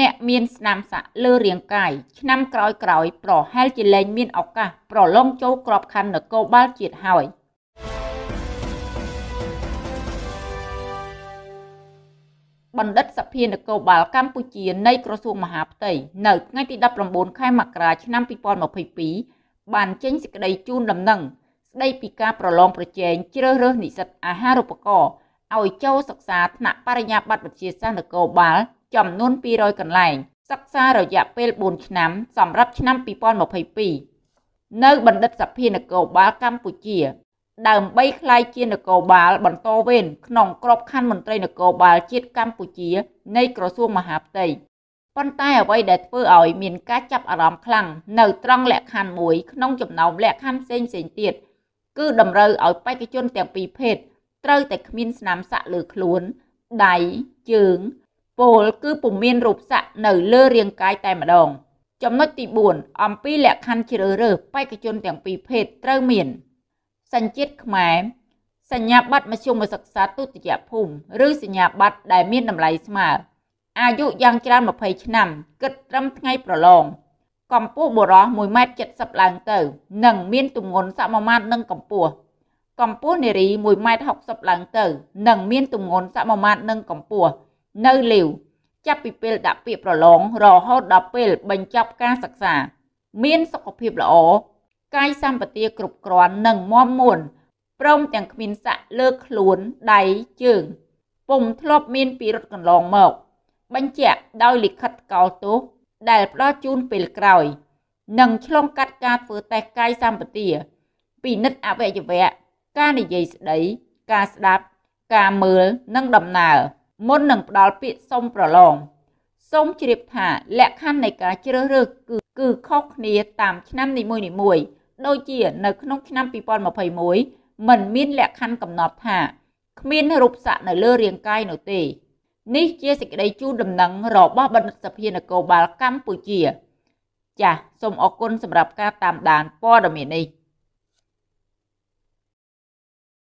អ្នកមានស្នាមសាក់លើរាងកាយឆ្នាំក្រោយក្រោយ ប្រហែលជាលែងមានឱកាសប្រឡងចូលក្របខ័ណ្ឌនគរបាលជាតិហើយបណ្ឌិតសភានគរបាលកម្ពុជានៃក្រសួងមហាផ្ទៃនៅថ្ងៃទី19ខែមករាឆ្នាំ2022បាន ចេញសេចក្តីជូនដំណឹងស្តីពីការប្រឡងប្រជែងជ្រើសរើសនិស្សិតអាហារូបករណ៍ឲ្យចូលសិក្សាថ្នាក់បរិញ្ញាបត្រវិទ្យាសាស្ត្រនគរបាលចំនួន200កន្លែងសិក្សារយៈពេល4ឆ្នាំសម្រាប់ឆ្នាំ2022នៅបណ្ឌិតសភានគរបាលកម្ពុជា ដើម្បីក្លាយជានគរបាល បន្តវេនក្នុងក្របខ័ណ្ឌមន្ត្រីនគរបាលជាតិកម្ពុជានៃក្រសួងមហាផ្ទៃប៉ុន្តែអ្វីដែលធ្វើឲ្យមានការចាប់អារម្មណ៍ខ្លាំងនៅត្រង់លក្ខខណ្ឌមួយក្នុងចំណោមលក្ខខណ្ឌផ្សេងផ្សេងទៀតគឺតម្រូវឲ្យបេក្ខជន ទាំងពីរភេទត្រូវតែគ្មានស្នាមសាក់លើខ្លួនដៃជើងពលគឺពុំមានរូបស័ក្តិនៅលើរាងកាយតែម្ដង ចំណុចទី4អំពីលក្ខខណ្ឌជ្រើសរើសបេក្ខជនទាំងពីរភេទត្រូវមានសញ្ជាតិខ្មែរសញ្ញាបត្រមធ្យមសិក្សាទុតិយភូមិឬសញ្ញាបត្រដែលមានតម្លៃស្មើអាយុយ៉ាងច្រើន20ឆ្នាំគិតត្រឹមថ្ងៃប្រឡងកម្ពស់បុរស1.70ម៉ែត្រឡើងទៅ និងមានទម្ងន់សមមាត្រនឹងកម្ពស់កម្ពស់នារី1.60ម៉ែត្រឡើងទៅ និងមានទម្ងន់សមមាត្រនឹងកម្ពស់នៅលាវចាប់ពីពេល ដាក់ពាក្យប្រឡងរហូតដល់ពេលបញ្ចប់ការសិក្សា មានសុខភាពល្អកាយសម្បទាគ្រប់គ្រាន់និងមាំមួនព្រមទាំងគ្មានសាក់លើខ្លួនដៃជើង ពុំធ្លាប់មានពីរត់កន្លងមក បញ្ជាក់ដោយលិខិតកោទោសដែលផ្ដល់ជូនពេលក្រោយ និងឆ្លងកាត់ការធ្វើតេស្តកាយសម្បទាពិនិត្យអវយវៈការនិយាយស្ដីការស្ដាប់ ការមើលនិងដំណើរ។មុននឹងផ្ដល់ពាក្យសុំប្រឡងសូមជ្រាបថាលក្ខខណ្ឌនៃការជ្រើសរើសគឺគឺខុសគ្នាតាមឆ្នាំនីមួយៗដូចជានៅក្នុងឆ្នាំ2021มันមាន លក្ខខណ្ឌកំណត់ថាគ្មានរូបស័ក្តិនៅលើរាងកាយនោះទេ នេះជាសេចក្តីជូនដំណឹងរបស់បណ្ឌិតសភានគរបាលកម្ពុជាចាសសូមអរគុណសម្រាប់ការតាមដានព័ត៌មាននេះ